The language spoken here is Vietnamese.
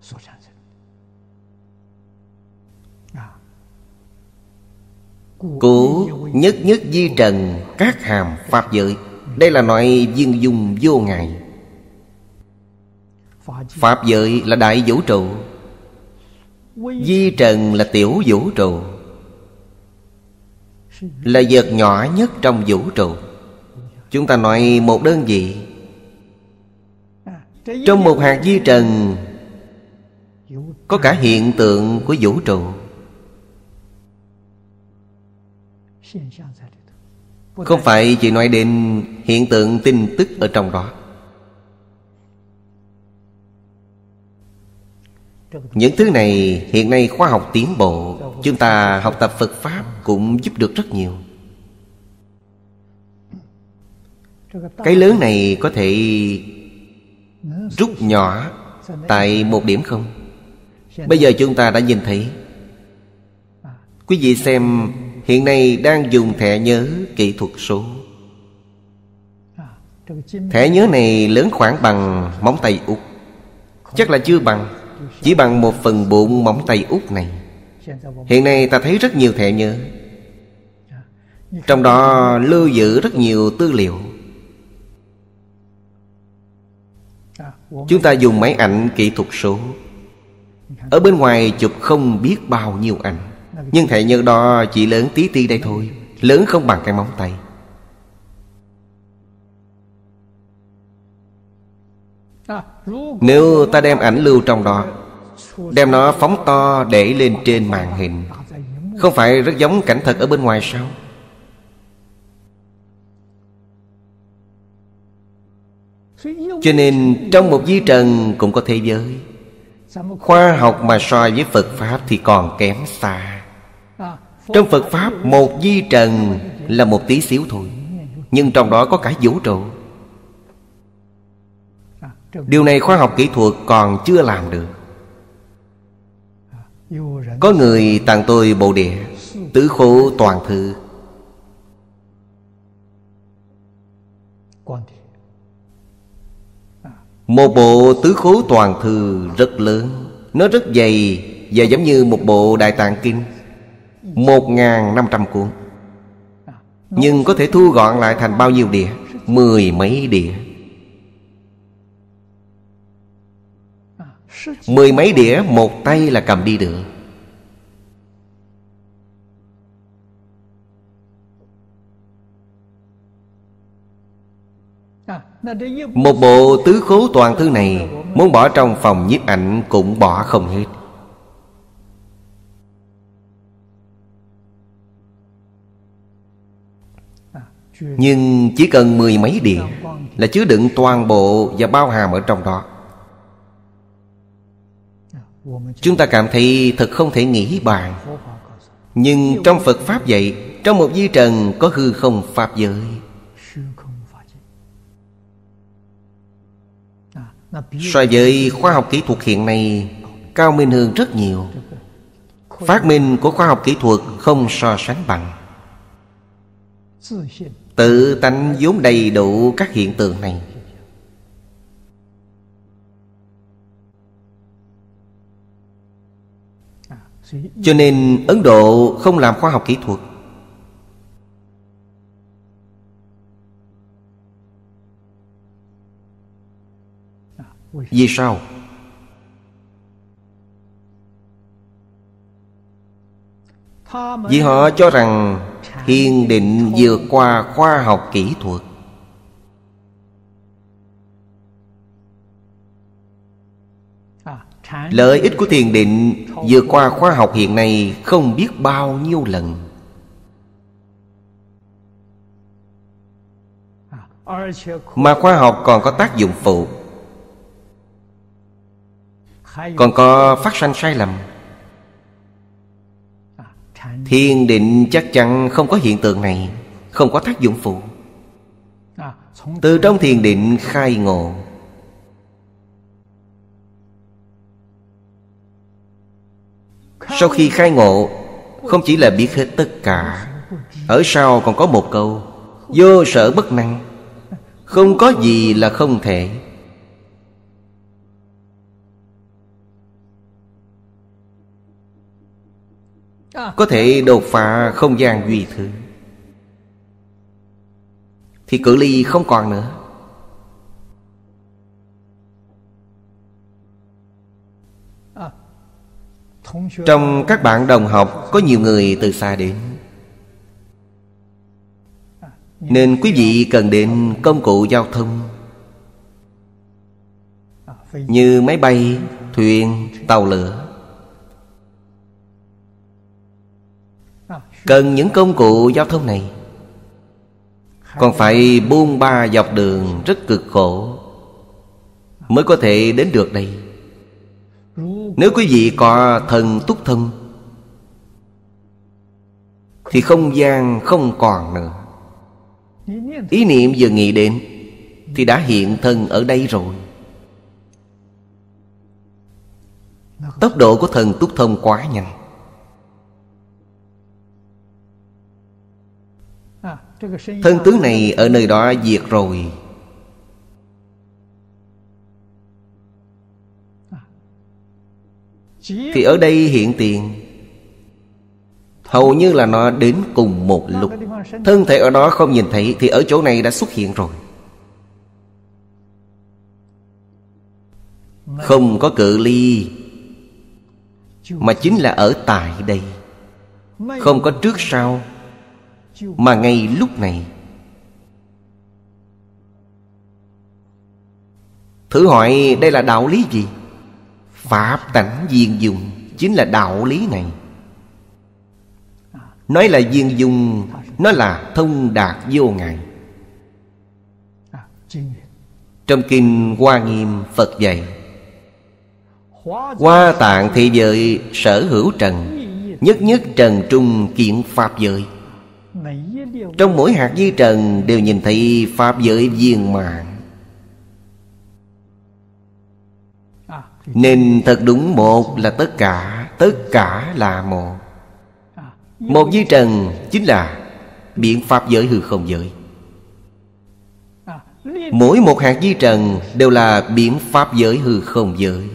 所产生的。啊，cố nhất nhất di trần các hàm pháp giới đây là loại viên dung vô ngại Pháp giới là đại vũ trụ Di trần là tiểu vũ trụ Là vật nhỏ nhất trong vũ trụ Chúng ta nói một đơn vị à, Trong một hạt di trần có cả hiện tượng của vũ trụ không phải chỉ nói đến hiện tượng tin tức ở trong đó những thứ này hiện nay khoa học tiến bộ chúng ta học tập phật pháp cũng giúp được rất nhiều cái lớn này có thể rút nhỏ tại một điểm không Bây giờ chúng ta đã nhìn thấy Quý vị xem Hiện nay đang dùng thẻ nhớ kỹ thuật số Thẻ nhớ này lớn khoảng bằng móng tay út Chắc là chưa bằng Chỉ bằng một phần bụng móng tay út này Hiện nay ta thấy rất nhiều thẻ nhớ Trong đó lưu giữ rất nhiều tư liệu Chúng ta dùng máy ảnh kỹ thuật số ở bên ngoài chụp không biết bao nhiêu ảnh Nhưng thể như đo chỉ lớn tí ti đây thôi Lớn không bằng cái móng tay Nếu ta đem ảnh lưu trong đó Đem nó phóng to để lên trên màn hình Không phải rất giống cảnh thật ở bên ngoài sao Cho nên trong một di trần cũng có thế giới khoa học mà so với phật pháp thì còn kém xa à, trong phật pháp một di trần là một tí xíu thôi nhưng trong đó có cả vũ trụ à, điều này khoa học kỹ thuật còn chưa làm được có người tặng tôi bộ đĩa Tứ khổ toàn thư một bộ tứ khố toàn thư rất lớn Nó rất dày Và giống như một bộ đại tạng kinh Một ngàn năm trăm cuốn Nhưng có thể thu gọn lại thành bao nhiêu đĩa, Mười mấy đĩa, Mười mấy đĩa một tay là cầm đi được Một bộ tứ khố toàn thư này Muốn bỏ trong phòng nhiếp ảnh cũng bỏ không hết Nhưng chỉ cần mười mấy điện Là chứa đựng toàn bộ và bao hàm ở trong đó Chúng ta cảm thấy thật không thể nghĩ bàn Nhưng trong Phật Pháp vậy Trong một di trần có hư không Pháp giới so với khoa học kỹ thuật hiện nay cao minh hơn rất nhiều phát minh của khoa học kỹ thuật không so sánh bằng tự tánh vốn đầy đủ các hiện tượng này cho nên ấn độ không làm khoa học kỹ thuật Vì sao? Vì họ cho rằng Thiền định vượt qua khoa học kỹ thuật Lợi ích của thiền định vượt qua khoa học hiện nay không biết bao nhiêu lần Mà khoa học còn có tác dụng phụ còn có phát sanh sai lầm thiên định chắc chắn không có hiện tượng này không có tác dụng phụ từ trong thiền định khai ngộ sau khi khai ngộ không chỉ là biết hết tất cả ở sau còn có một câu vô sở bất năng không có gì là không thể Có thể đột phá không gian duy thứ Thì cử ly không còn nữa Trong các bạn đồng học Có nhiều người từ xa đến Nên quý vị cần đến công cụ giao thông Như máy bay, thuyền, tàu lửa Cần những công cụ giao thông này Còn phải buông ba dọc đường rất cực khổ Mới có thể đến được đây Nếu quý vị có thần túc thân Thì không gian không còn nữa Ý niệm vừa nghĩ đến Thì đã hiện thân ở đây rồi Tốc độ của thần túc thông quá nhanh À, Thân tướng này ở nơi đó diệt rồi à. Thì ở đây hiện tiền Hầu như là nó đến cùng một lúc Thân thể ở đó không nhìn thấy Thì ở chỗ này đã xuất hiện rồi Không có cự ly Mà chính là ở tại đây Không có trước sau mà ngay lúc này thử hỏi đây là đạo lý gì pháp tánh diên dùng chính là đạo lý này nói là diên dùng nó là thông đạt vô ngại trong kinh hoa nghiêm phật dạy hoa tạng thị giới sở hữu trần nhất nhất trần trung kiện pháp giới trong mỗi hạt di trần đều nhìn thấy Pháp giới viên mạng Nên thật đúng một là tất cả Tất cả là một Một di trần chính là Biện pháp giới hư không giới Mỗi một hạt di trần đều là biện pháp giới hư không giới